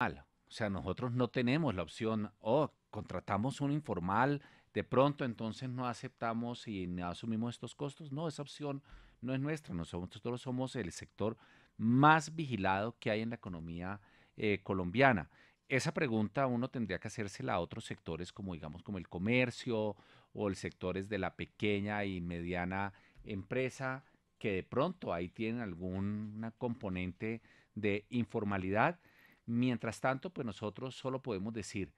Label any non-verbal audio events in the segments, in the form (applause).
O sea, nosotros no tenemos la opción, oh, contratamos un informal, de pronto entonces no aceptamos y no asumimos estos costos. No, esa opción no es nuestra. Nosotros somos el sector más vigilado que hay en la economía eh, colombiana. Esa pregunta uno tendría que hacérsela a otros sectores como digamos como el comercio o el sectores de la pequeña y mediana empresa que de pronto ahí tienen alguna componente de informalidad Mientras tanto, pues nosotros solo podemos decir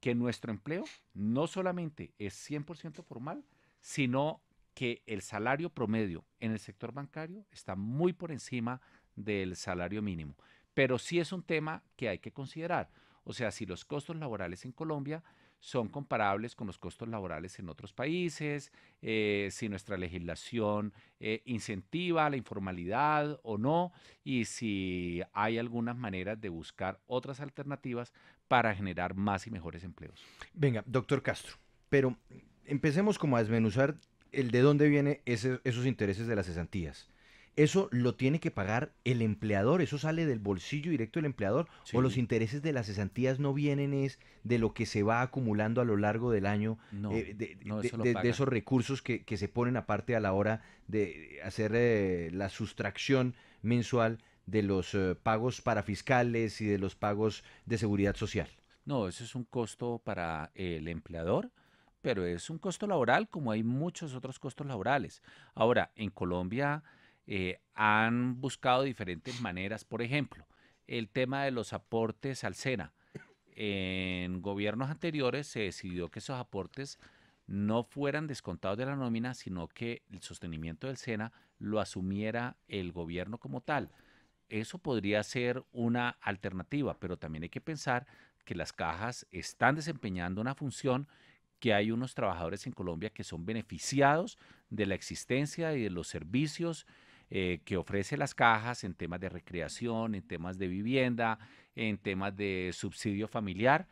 que nuestro empleo no solamente es 100% formal, sino que el salario promedio en el sector bancario está muy por encima del salario mínimo. Pero sí es un tema que hay que considerar. O sea, si los costos laborales en Colombia son comparables con los costos laborales en otros países, eh, si nuestra legislación eh, incentiva la informalidad o no, y si hay algunas maneras de buscar otras alternativas para generar más y mejores empleos. Venga, doctor Castro, pero empecemos como a desmenuzar el de dónde vienen esos intereses de las cesantías eso lo tiene que pagar el empleador, eso sale del bolsillo directo del empleador, o los intereses de las cesantías no vienen es de lo que se va acumulando a lo largo del año, eh, de, esos recursos que, se ponen aparte a la hora de hacer eh, la sustracción mensual de los eh, pagos para fiscales y de los pagos de seguridad social. No, eso es un costo para el empleador, pero es un costo laboral como hay muchos otros costos laborales. Ahora, en Colombia eh, han buscado diferentes maneras. Por ejemplo, el tema de los aportes al SENA. En gobiernos anteriores se decidió que esos aportes no fueran descontados de la nómina, sino que el sostenimiento del SENA lo asumiera el gobierno como tal. Eso podría ser una alternativa, pero también hay que pensar que las cajas están desempeñando una función que hay unos trabajadores en Colombia que son beneficiados de la existencia y de los servicios eh, que ofrece las cajas en temas de recreación, en temas de vivienda, en temas de subsidio familiar.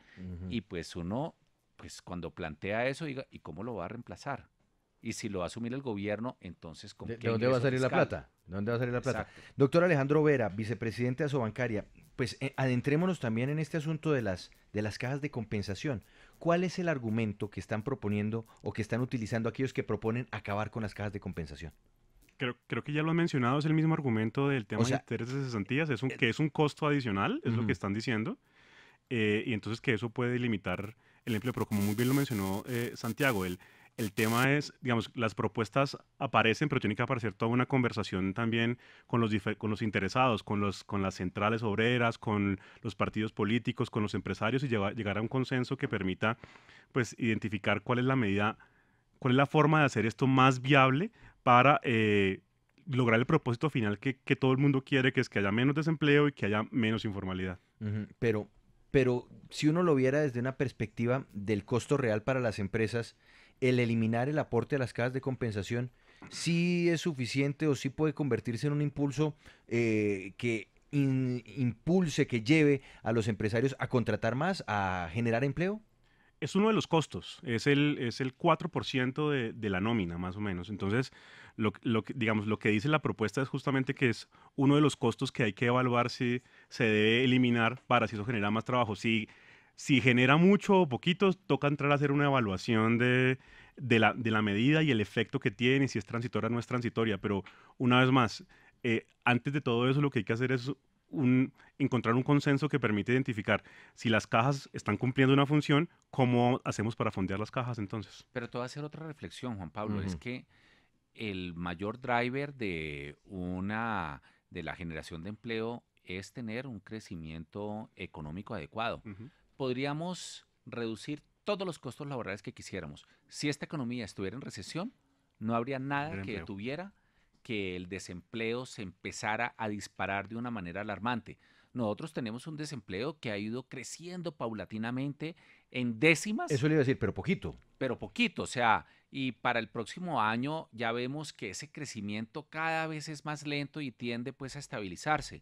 Y pues uno, pues cuando plantea eso, diga, ¿y cómo lo va a reemplazar? Y si lo va a asumir el gobierno, entonces ¿De, dónde va a salir la plata? dónde va a salir la Doctor Alejandro Vera, vicepresidente de Asobancaria, pues eh, adentrémonos también en este asunto de las, de las cajas de compensación. ¿Cuál es el argumento que están proponiendo o que están utilizando aquellos que proponen acabar con las cajas de compensación? creo, creo que ya lo han mencionado, es el mismo argumento del tema de intereses de cesantías, es un, eh, que es un costo adicional, es lo que están diciendo, eh, y entonces que eso puede limitar el empleo, pero como muy bien lo mencionó eh, Santiago, el, el tema es, digamos, las propuestas aparecen, pero tiene que aparecer toda una conversación también con los, con los interesados, con, los, con las centrales obreras, con los partidos políticos, con los empresarios y llegar a un consenso que permita pues, identificar cuál es la medida, cuál es la forma de hacer esto más viable para eh, lograr el propósito final que, todo el mundo quiere, que es que haya menos desempleo y que haya menos informalidad. Pero, pero si uno lo viera desde una perspectiva del costo real para las empresas, el eliminar el aporte a las cajas de compensación, sí es suficiente o sí puede convertirse en un impulso eh, que impulse, que lleve a los empresarios a contratar más, a generar empleo? es uno de los costos, es el, es el 4% de, la nómina, más o menos. Entonces, lo, lo, digamos, lo que dice la propuesta es justamente que es uno de los costos que hay que evaluar si se debe eliminar para si eso genera más trabajo. Si, si genera mucho o poquito, toca entrar a hacer una evaluación de, la, medida y el efecto que tiene, si es transitoria o no es transitoria. Pero una vez más, eh, antes de todo eso, lo que hay que hacer es encontrar un consenso que permite identificar si las cajas están cumpliendo una función, cómo hacemos para fondear las cajas entonces. Pero te voy a hacer otra reflexión, Juan Pablo, es que el mayor driver de una de la generación de empleo es tener un crecimiento económico adecuado. Podríamos reducir todos los costos laborales que quisiéramos. Si esta economía estuviera en recesión, no habría nada que detuviera que el desempleo se empezara a disparar de una manera alarmante. Nosotros tenemos un desempleo que ha ido creciendo paulatinamente en décimas. Eso le iba a decir, pero poquito. Pero poquito, o sea, y para el próximo año ya vemos que ese crecimiento cada vez es más lento y tiende pues a estabilizarse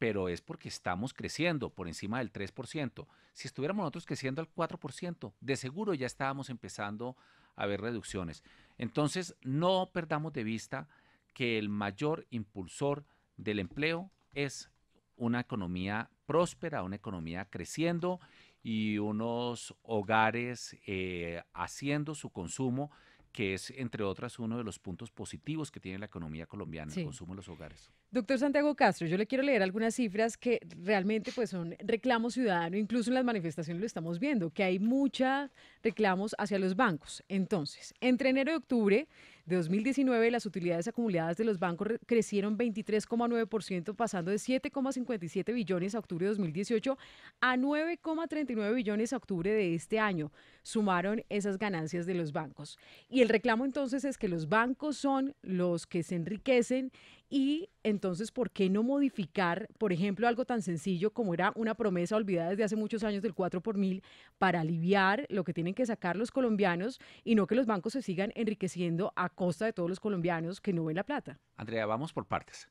pero es porque estamos creciendo por encima del 3%. Si estuviéramos nosotros creciendo al 4%, de seguro ya estábamos empezando a ver reducciones. Entonces, no perdamos de vista que el mayor impulsor del empleo es una economía próspera, una economía creciendo y unos hogares eh, haciendo su consumo, que es, entre otras, uno de los puntos positivos que tiene la economía colombiana, el consumo de los hogares. Doctor Santiago Castro, yo le quiero leer algunas cifras que realmente pues, son reclamos ciudadano, incluso en las manifestaciones lo estamos viendo, que hay muchos reclamos hacia los bancos. Entonces, entre enero y octubre de 2019 las utilidades acumuladas de los bancos crecieron 23,9%, pasando de 7,57 billones a octubre de 2018 a 9,39 billones a octubre de este año. Sumaron esas ganancias de los bancos. Y el reclamo entonces es que los bancos son los que se enriquecen y entonces, ¿por qué no modificar, por ejemplo, algo tan sencillo como era una promesa olvidada desde hace muchos años del 4 por mil para aliviar lo que tienen que sacar los colombianos y no que los bancos se sigan enriqueciendo a costa de todos los colombianos que no ven la plata? Andrea, vamos por partes.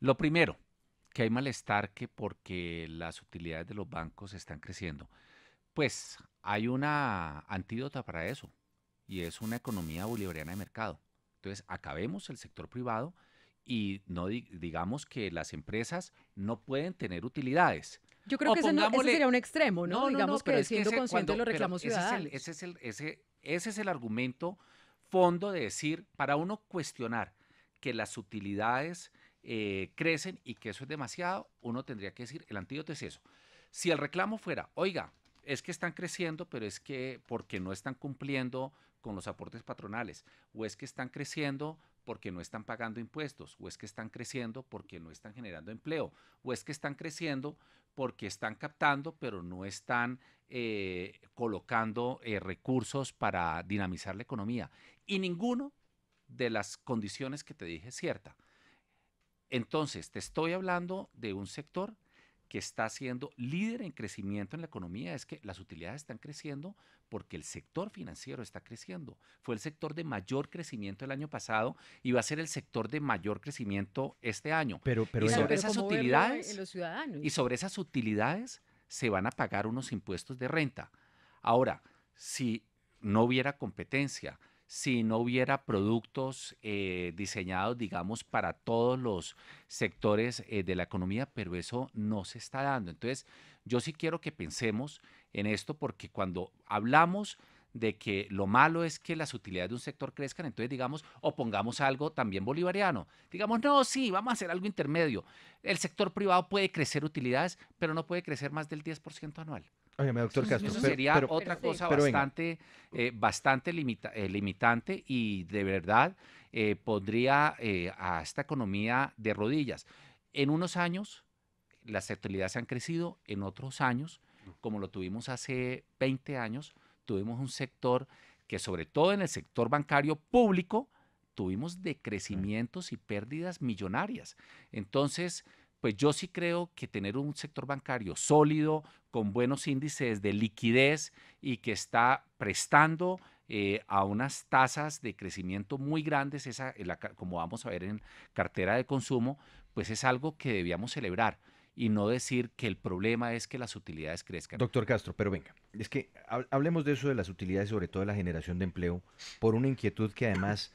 Lo primero, que hay malestar que porque las utilidades de los bancos están creciendo. Pues hay una antídota para eso y es una economía bolivariana de mercado. Entonces, acabemos el sector privado y no digamos que las empresas no pueden tener utilidades. Yo creo que ese, sería un extremo, ¿no? digamos que siendo es de los reclamos ciudadanos. Ese es, el, ese, ese es el argumento fondo de decir, para uno cuestionar que las utilidades eh, crecen y que eso es demasiado, uno tendría que decir, el antídoto es eso. Si el reclamo fuera, oiga, es que están creciendo, pero es que porque no están cumpliendo con los aportes patronales, o es que están creciendo porque no están pagando impuestos, o es que están creciendo porque no están generando empleo, o es que están creciendo porque están captando, pero no están eh, colocando eh, recursos para dinamizar la economía. Y ninguno de las condiciones que te dije es cierta. Entonces, te estoy hablando de un sector que está siendo líder en crecimiento en la economía es que las utilidades están creciendo porque el sector financiero está creciendo. Fue el sector de mayor crecimiento el año pasado y va a ser el sector de mayor crecimiento este año. Pero, pero sobre esas utilidades y sobre esas utilidades se van a pagar unos impuestos de renta. Ahora, si no hubiera competencia, si no hubiera productos eh, diseñados, digamos, para todos los sectores eh, de la economía, pero eso no se está dando. Entonces, yo sí quiero que pensemos en esto porque cuando hablamos de que lo malo es que las utilidades de un sector crezcan, entonces digamos, o pongamos algo también bolivariano. Digamos, no, sí, vamos a hacer algo intermedio. El sector privado puede crecer utilidades, pero no puede crecer más del 10% anual doctor Castro. Eso sería otra cosa bastante, eh, bastante eh, limitante y de verdad eh, pondría a esta economía de rodillas. En unos años las actualidades han crecido, en otros años, como lo tuvimos hace 20 años, tuvimos un sector que sobre todo en el sector bancario público, tuvimos decrecimientos y pérdidas millonarias. Entonces, pues yo sí creo que tener un sector bancario sólido, con buenos índices de liquidez y que está prestando eh, a unas tasas de crecimiento muy grandes, esa, como vamos a ver en cartera de consumo, pues es algo que debíamos celebrar y no decir que el problema es que las utilidades crezcan. Doctor Castro, pero venga, es que hablemos de eso de las utilidades, sobre todo de la generación de empleo, por una inquietud que además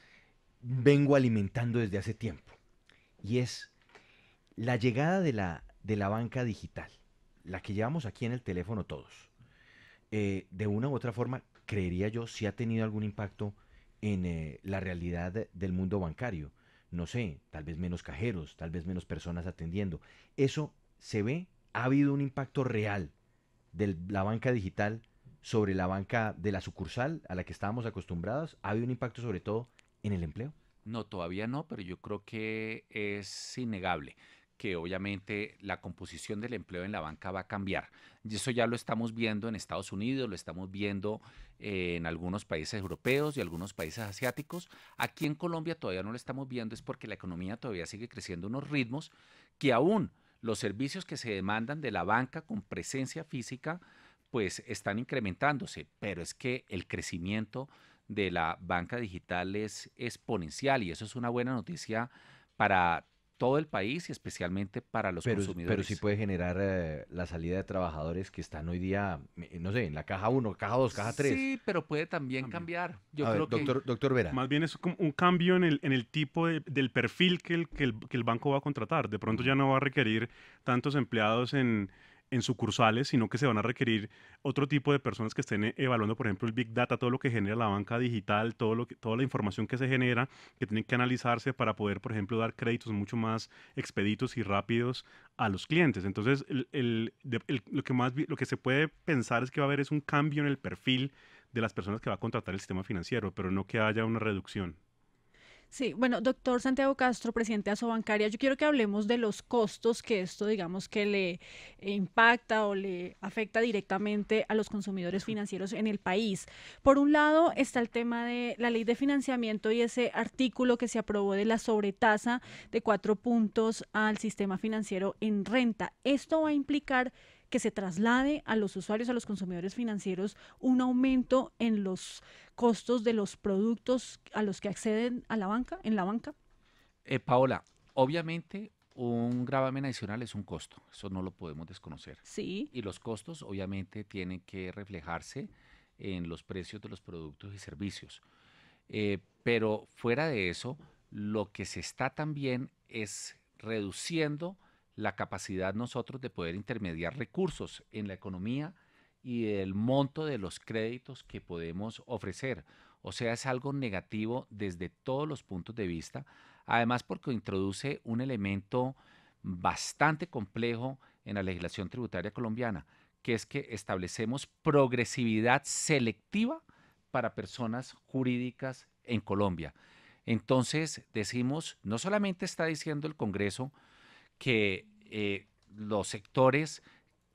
vengo alimentando desde hace tiempo, y es la llegada de la, banca digital, la que llevamos aquí en el teléfono todos, eh, de una u otra forma, creería yo, si ha tenido algún impacto en eh, la realidad del mundo bancario. No sé, tal vez menos cajeros, tal vez menos personas atendiendo. Eso se ve, ha habido un impacto real de la banca digital sobre la banca de la sucursal a la que estábamos acostumbrados? ¿Ha habido un impacto sobre todo en el empleo? No, todavía no, pero yo creo que es innegable que obviamente la composición del empleo en la banca va a cambiar. Y eso ya lo estamos viendo en Estados Unidos, lo estamos viendo en algunos países europeos y algunos países asiáticos. Aquí en Colombia todavía no lo estamos viendo, es porque la economía todavía sigue creciendo a unos ritmos que aún los servicios que se demandan de la banca con presencia física, pues están incrementándose, pero es que el crecimiento de la banca digital es exponencial y eso es una buena noticia para todo el país y especialmente para los consumidores. Pero sí puede generar eh, la salida de trabajadores que están hoy día, eh, no sé, en la caja 1, caja 2, caja 3. Sí, pero puede también, cambiar. Yo creo doctor, doctor Vera. Más bien es un cambio en el, en el tipo del perfil que que el banco va a contratar. De pronto ya no va a requerir tantos empleados en en sucursales, sino que se van a requerir otro tipo de personas que estén eh, evaluando, por ejemplo, el Big Data, todo lo que genera la banca digital, todo lo que, toda la información que se genera, que tienen que analizarse para poder, por ejemplo, dar créditos mucho más expeditos y rápidos a los clientes. Entonces, lo, que más, lo que se puede pensar es que va a haber es un cambio en el perfil de las personas que va a contratar el sistema financiero, pero no que haya una reducción. Sí, bueno, doctor Santiago Castro, presidente de Asobancaria, yo quiero que hablemos de los costos que esto, digamos, que le impacta o le afecta directamente a los consumidores financieros en el país. Por un lado está el tema de la ley de financiamiento y ese artículo que se aprobó de la sobretasa de cuatro puntos al sistema financiero en renta. Esto va a implicar que se traslade a los usuarios, a los consumidores financieros, un aumento en los costos de los productos a los que acceden a la banca, en la banca? Eh, Paola, obviamente un gravamen adicional es un costo, eso no lo podemos desconocer. Sí. Y los costos obviamente tienen que reflejarse en los precios de los productos y servicios. Eh, pero fuera de eso, lo que se está también es reduciendo la capacidad nosotros de poder intermediar recursos en la economía y el monto de los créditos que podemos ofrecer. O sea, es algo negativo desde todos los puntos de vista, además porque introduce un elemento bastante complejo en la legislación tributaria colombiana, que es que establecemos progresividad selectiva para personas jurídicas en Colombia. Entonces, decimos, no solamente está diciendo el Congreso, que eh, los sectores,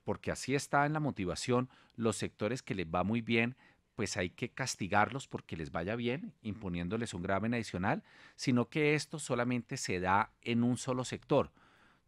porque así está en la motivación, los sectores que les va muy bien, pues hay que castigarlos porque les vaya bien, imponiéndoles un graben adicional, sino que esto solamente se da en un solo sector.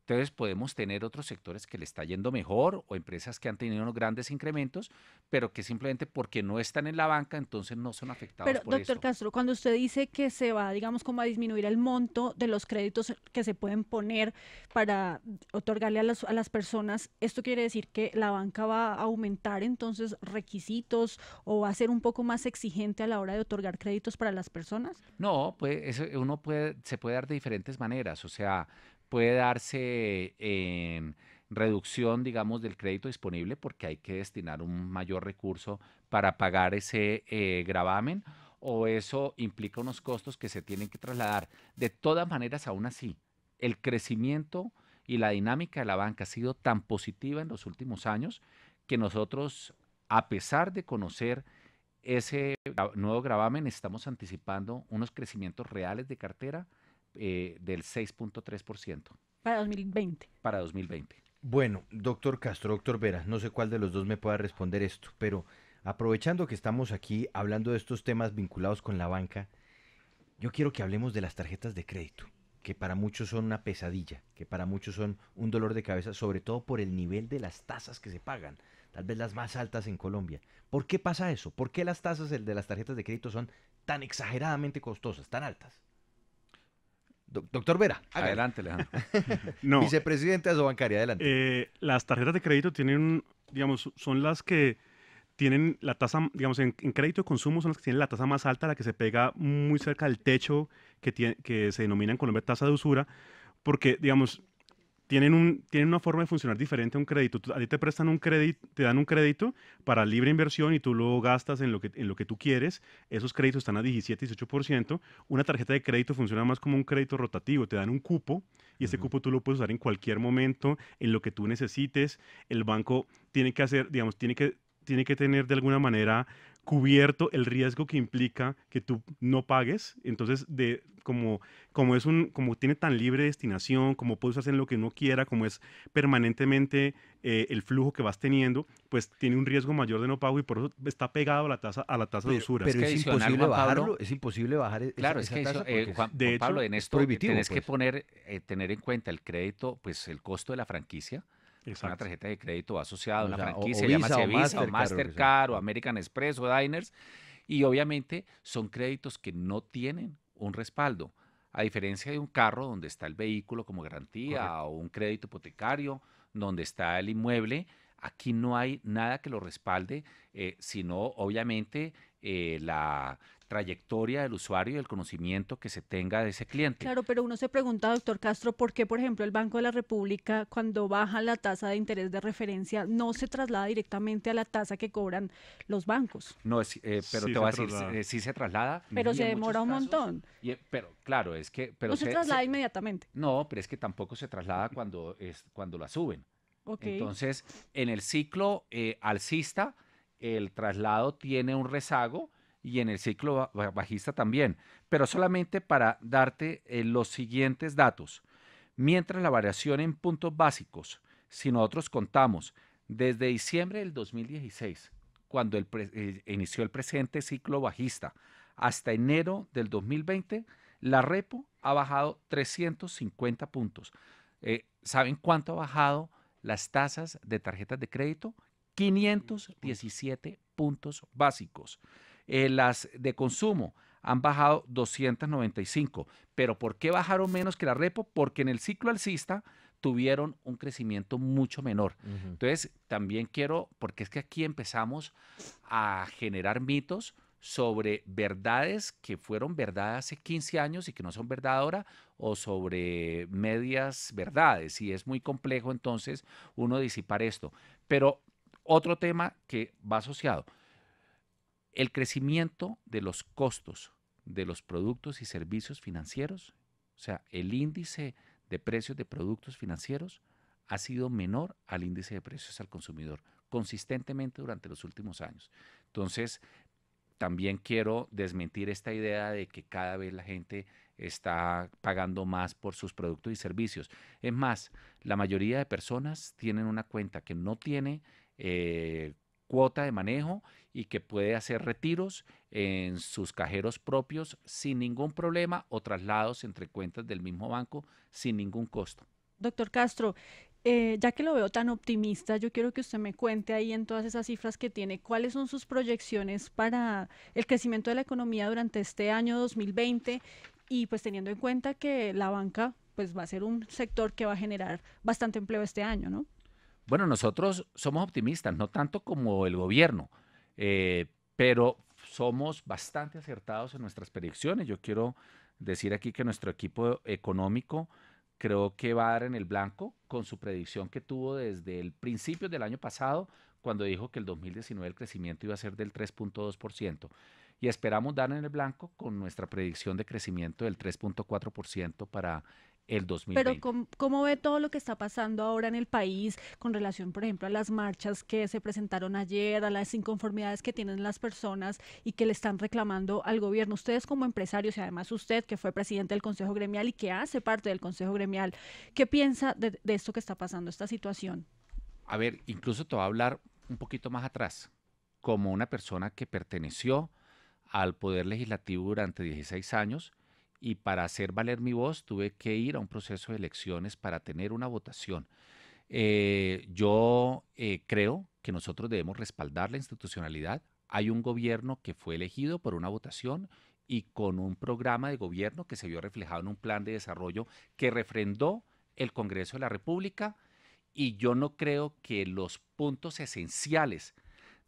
Entonces podemos tener otros sectores que le está yendo mejor o empresas que han tenido unos grandes incrementos, pero que simplemente porque no están en la banca, entonces no son afectados. Pero, doctor Castro, cuando usted dice que se va, digamos, como a disminuir el monto de los créditos que se pueden poner para otorgarle a, las personas, ¿esto quiere decir que la banca va a aumentar entonces requisitos o va a ser un poco más exigente a la hora de otorgar créditos para las personas? No, pues uno puede, se puede dar de diferentes maneras. O sea, puede darse en em, reducción, digamos, del crédito disponible porque hay que destinar un mayor recurso para pagar ese eh, gravamen o eso implica unos costos que se tienen que trasladar. De todas maneras, aún así, el crecimiento y la dinámica de la banca ha sido tan positiva en los últimos años que nosotros, a pesar de conocer ese nuevo gravamen, estamos anticipando unos crecimientos reales de cartera eh, del 6.3%. Para 2020. Para 2020. Bueno, doctor Castro, doctor Vera, no sé cuál de los dos me pueda responder esto, pero aprovechando que estamos aquí hablando de estos temas vinculados con la banca, yo quiero que hablemos de las tarjetas de crédito, que para muchos son una pesadilla, que para muchos son un dolor de cabeza, sobre todo por el nivel de las tasas que se pagan, tal vez las más altas en Colombia. ¿Por qué pasa eso? ¿Por qué las tasas de las tarjetas de crédito son tan exageradamente costosas, tan altas? Doctor Vera. Adelante, Alejandro. (laughs) Vicepresidente de bancaria, adelante. Eh, las tarjetas de crédito tienen, digamos, son las que tienen la tasa, digamos, en, crédito de consumo son las que tienen la tasa más alta, la que se pega muy cerca del techo que, tiene, que se denomina en Colombia tasa de usura, porque, digamos, tienen, un, tienen una forma de funcionar diferente a un crédito. ahí te prestan un crédito, te dan un crédito para libre inversión y tú lo gastas en lo que, en lo que tú quieres. Esos créditos están a 17, 18%. Una tarjeta de crédito funciona más como un crédito rotativo. Te dan un cupo y ese cupo tú lo puedes usar en cualquier momento, en lo que tú necesites. El banco tiene que hacer, digamos, tiene que, tiene que tener de alguna manera cubierto el riesgo que implica que tú no pagues. Entonces, de, como, como, es un, como tiene tan libre destinación, como puedes hacer lo que no quiera, como es permanentemente eh, el flujo que vas teniendo, pues tiene un riesgo mayor de no pago y por eso está pegado a la tasa, a la tasa de usura. Pero, es, imposible bajarlo, es imposible bajar e-, Claro, es que eh, de Pablo, hecho, en esto tienes que pues. poner, eh, tener en cuenta el crédito, pues el costo de la franquicia, una tarjeta de crédito asociada, una franquicia, o Visa, o Mastercard, o American Express, o Diners, y obviamente son créditos que no tienen un respaldo, a diferencia de un carro donde está el vehículo como garantía o un crédito hipotecario, donde está el inmueble, aquí no hay nada que lo respalde, eh, sino obviamente eh, la trayectoria del usuario y el conocimiento que se tenga de ese cliente. Claro, pero uno se pregunta, doctor Castro, por qué, por ejemplo, el Banco de la República, cuando baja la tasa de interés de referencia, no se traslada directamente a la tasa que cobran los bancos. No, es, eh, pero te voy a decir, eh, sí se traslada. Pero se demora un montón. pero claro, es que... no se, traslada inmediatamente. No, pero es que tampoco se traslada cuando, cuando la suben. Entonces, en el ciclo alcista, el traslado tiene un rezago y en el ciclo bajista también, pero solamente para darte eh, los siguientes datos. Mientras la variación en puntos básicos, si nosotros contamos desde diciembre del 2016, cuando eh, inició el presente ciclo bajista, hasta enero del 2020, la repo ha bajado 350 puntos. Eh, ¿Saben cuánto ha bajado las tasas de tarjetas de crédito? 517 puntos básicos. Eh, las de consumo han bajado 295. ¿Pero por qué bajaron menos que la repo? Porque en el ciclo alcista tuvieron un crecimiento mucho menor. Entonces, también quiero, porque es que aquí empezamos a generar mitos sobre verdades que fueron verdad hace 15 años y que no son verdad ahora, o sobre medias verdades. Y es muy complejo entonces uno disipar esto. Pero otro tema que va asociado, el crecimiento de los costos de los productos y servicios financieros, o sea, el índice de precios de productos financieros ha sido menor al índice de precios al consumidor consistentemente durante los últimos años. Entonces, también quiero desmentir esta idea de que cada vez la gente está pagando más por sus productos y servicios. Es más, la mayoría de personas tienen una cuenta que no tiene eh, cuota de manejo y que puede hacer retiros en sus cajeros propios sin ningún problema o traslados entre cuentas del mismo banco sin ningún costo. Doctor Castro, eh, ya que lo veo tan optimista, yo quiero que usted me cuente ahí en todas esas cifras que tiene, cuáles son sus proyecciones para el crecimiento de la economía durante este año 2020 y pues teniendo en cuenta que la banca pues va a ser un sector que va a generar bastante empleo este año, ¿no? Bueno, nosotros somos optimistas, no tanto como el gobierno, eh, pero somos bastante acertados en nuestras predicciones. Yo quiero decir aquí que nuestro equipo económico creo que va a dar en el blanco con su predicción que tuvo desde el principio del año pasado, cuando dijo que el 2019 el crecimiento iba a ser del 3.2%. Y esperamos dar en el blanco con nuestra predicción de crecimiento del 3.4% para el Pero ¿cómo, ve todo lo que está pasando ahora en el país con relación, por ejemplo, a las marchas que se presentaron ayer, a las inconformidades que tienen las personas y que le están reclamando al gobierno? Ustedes como empresarios y además usted que fue presidente del Consejo Gremial y que hace parte del Consejo Gremial, ¿qué piensa de, de esto que está pasando, esta situación? A ver, incluso te voy a hablar un poquito más atrás, como una persona que perteneció al Poder Legislativo durante 16 años, y para hacer valer mi voz tuve que ir a un proceso de elecciones para tener una votación. Eh, yo eh, creo que nosotros debemos respaldar la institucionalidad. Hay un gobierno que fue elegido por una votación y con un programa de gobierno que se vio reflejado en un plan de desarrollo que refrendó el Congreso de la República y yo no creo que los puntos esenciales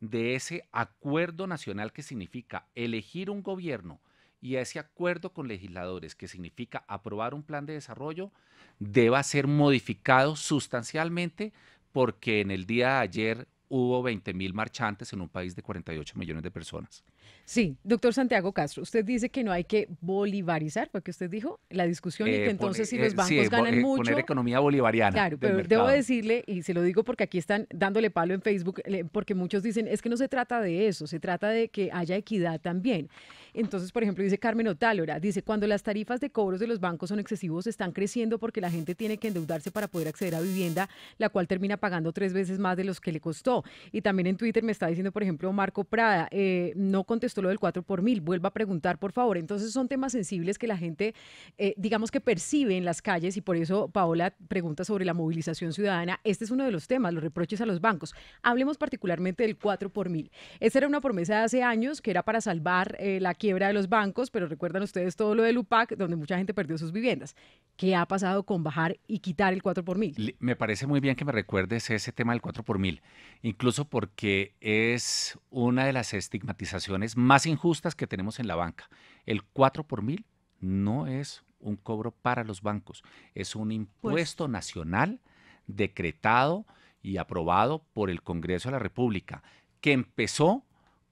de ese acuerdo nacional que significa elegir un gobierno y ese acuerdo con legisladores, que significa aprobar un plan de desarrollo, deba ser modificado sustancialmente porque en el día de ayer hubo 20 mil marchantes en un país de 48 millones de personas. Sí, doctor Santiago Castro, usted dice que no hay que bolivarizar, porque usted dijo la discusión y eh, que entonces si eh, los bancos ganan eh, mucho. Poner economía bolivariana. Claro, pero debo decirle, y se lo digo porque aquí están dándole palo en Facebook, porque muchos dicen es que no se trata de eso, se trata de que haya equidad también. Entonces, por ejemplo, dice Carmen Otálora, dice, cuando las tarifas de cobros de los bancos son excesivos, están creciendo porque la gente tiene que endeudarse para poder acceder a vivienda, la cual termina pagando tres veces más de los que le costó. Y también en Twitter me está diciendo, por ejemplo, Marco Prada, no con contestó lo del 4 por mil. Vuelva a preguntar, por favor. Entonces son temas sensibles que la gente, eh, digamos que percibe en las calles y por eso Paola pregunta sobre la movilización ciudadana. Este es uno de los temas, los reproches a los bancos. Hablemos particularmente del 4 por mil. Esta era una promesa de hace años que era para salvar eh, la quiebra de los bancos, pero recuerdan ustedes todo lo del UPAC, donde mucha gente perdió sus viviendas. ¿Qué ha pasado con bajar y quitar el 4 por mil? Me parece muy bien que me recuerdes ese tema del 4 por mil, incluso porque es una de las estigmatizaciones más injustas que tenemos en la banca. El 4 por mil no es un cobro para los bancos, es un pues impuesto nacional decretado y aprobado por el Congreso de la República, que empezó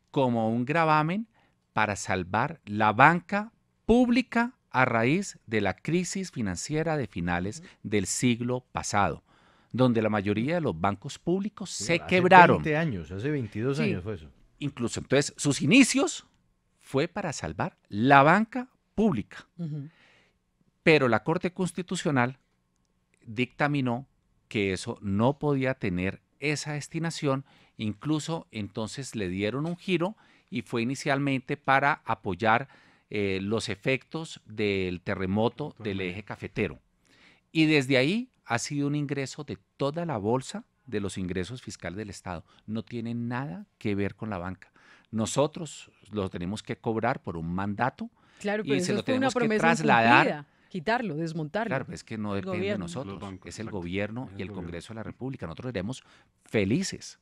como un gravamen para salvar la banca pública a raíz de la crisis financiera de finales del siglo pasado, donde la mayoría de los bancos públicos se hace quebraron. años, hace 22 años fue eso incluso. Entonces, sus inicios fue para salvar la banca pública. Pero la Corte Constitucional dictaminó que eso no podía tener esa destinación, incluso entonces le dieron un giro y fue inicialmente para apoyar eh, los efectos del terremoto del eje cafetero. Y desde ahí ha sido un ingreso de toda la bolsa de los ingresos fiscales del Estado. No tiene nada que ver con la banca. Nosotros lo tenemos que cobrar por un mandato claro, y se lo tenemos que trasladar. quitarlo, desmontarlo. Claro, pues es que no depende de nosotros, es el gobierno y el, Congreso de la República. Nosotros seremos felices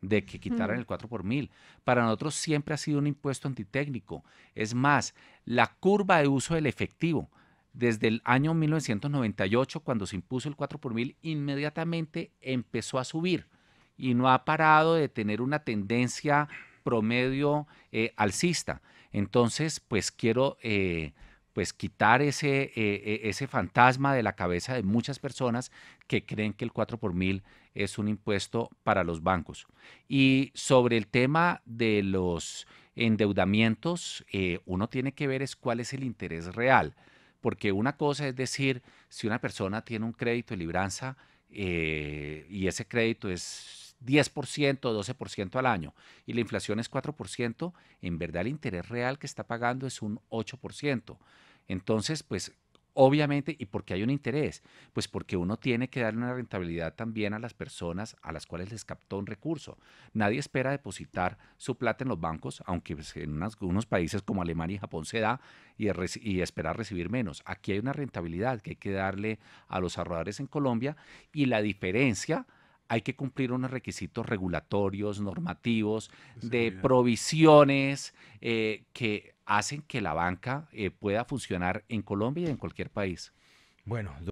de que quitaran el 4 por mil. Para nosotros siempre ha sido un impuesto antitécnico. Es más, la curva de uso del efectivo desde el año 1998, cuando se impuso el 4 por mil, inmediatamente empezó a subir y no ha parado de tener una tendencia promedio eh, alcista. Entonces, pues quiero eh, pues quitar eh, e, ese, fantasma de la cabeza de muchas personas que creen que el 4 por mil es un impuesto para los bancos. Y sobre el tema de los endeudamientos, uno tiene que ver es cuál es el interés real porque una cosa es decir, si una persona tiene un crédito de libranza eh, y ese crédito es 10%, 12% al año y la inflación es 4%, en verdad el interés real que está pagando es un 8%. Entonces, pues Obviamente, ¿y porque hay un interés? Pues porque uno tiene que darle una rentabilidad también a las personas a las cuales les captó un recurso. Nadie espera depositar su plata en los bancos, aunque pues, en algunos unos países como Alemania y Japón se da, y, y, esperar recibir menos. Aquí hay una rentabilidad que hay que darle a los ahorradores en Colombia y la diferencia hay que cumplir unos requisitos regulatorios, normativos, de provisiones eh, que hacen que la banca eh, pueda funcionar en Colombia y en cualquier país. Bueno,